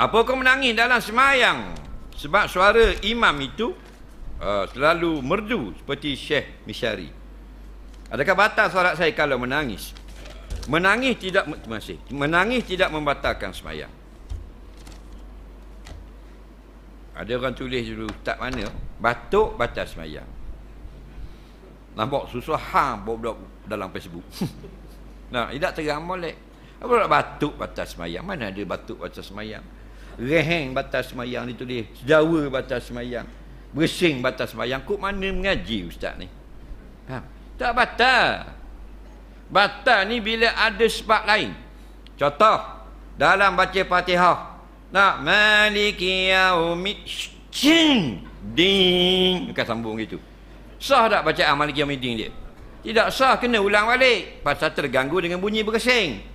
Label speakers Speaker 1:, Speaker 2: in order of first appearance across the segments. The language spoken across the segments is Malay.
Speaker 1: Apa kau menangis dalam semayang? Sebab suara imam itu uh, selalu merdu seperti Syekh Mishari. Adakah batal suara saya kalau menangis? Menangis tidak masih. Menangis tidak membatalkan semayang. Ada orang tulis dulu tak mana batuk batal semayang. Nampak susah ha bodoh dalam Facebook. nah, tidak terang boleh. Apa nak batuk batas semayang? Mana ada batuk batas semayang? reheng batas semayang ditulis sedawa batas semayang bersing batas semayang kok mana mengaji ustaz ni ha? tak batal batal ni bila ada sebab lain contoh dalam baca fatihah nak maliki yaumiddin ding bukan sambung gitu sah tak bacaan maliki yaumiddin dia tidak sah kena ulang balik pasal terganggu dengan bunyi bersing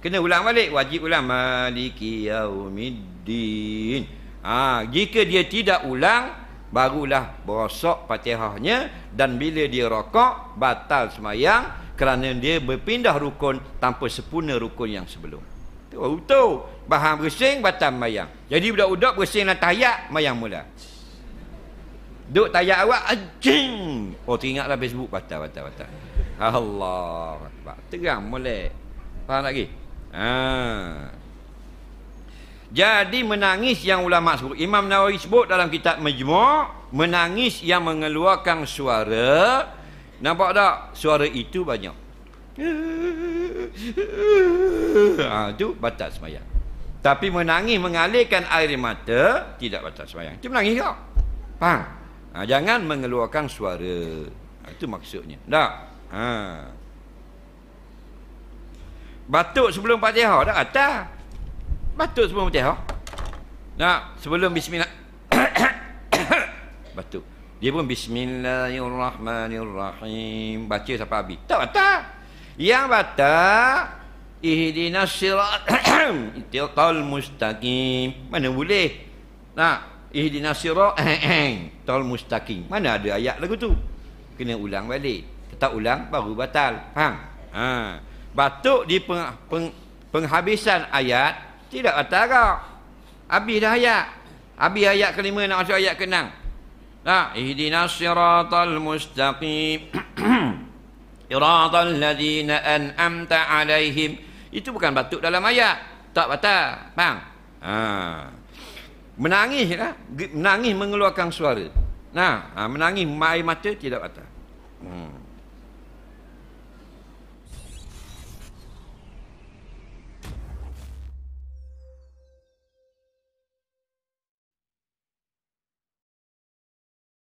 Speaker 1: kena ulang balik wajib ulang maliki yaumiddin ha, jika dia tidak ulang barulah berosok patihahnya dan bila dia rokok batal semayang kerana dia berpindah rukun tanpa sepuna rukun yang sebelum itu auto bahan bersing batal semayang jadi budak-budak bersing dan tayak semayang mula duk tayak awak anjing oh teringatlah facebook batal batal batal Allah terang molek Faham tak lagi? Ha. Jadi menangis yang ulama sebut Imam Nawawi sebut dalam kitab Majmu' Menangis yang mengeluarkan suara Nampak tak? Suara itu banyak ha, Itu batas semayang Tapi menangis mengalirkan air mata Tidak batas semayang Itu menangis tak? Faham? Ha, jangan mengeluarkan suara ha, Itu maksudnya Tak? Haa Batuk sebelum Fatihah dah atas. Batuk sebelum Fatihah. Nah, sebelum bismillah. batuk. Dia pun bismillahirrahmanirrahim. Baca sampai habis. Tak atas. Yang batak ihdinas sirat tal mustaqim. Mana boleh? Nah, ihdinas sirat tal mustaqim. Mana ada ayat lagu tu? Kena ulang balik. Kita ulang baru batal. Faham? Ha batuk di peng, peng, penghabisan ayat tidak tarak habis dah ayat habis ayat kelima nak masuk ayat keenam nah ihdinas siratal mustaqim siratal ladzina an'amta alaihim itu bukan batuk dalam ayat tak batal bang ha menangis lah menangis mengeluarkan suara nah ha, menangis air mata tidak batal hmm.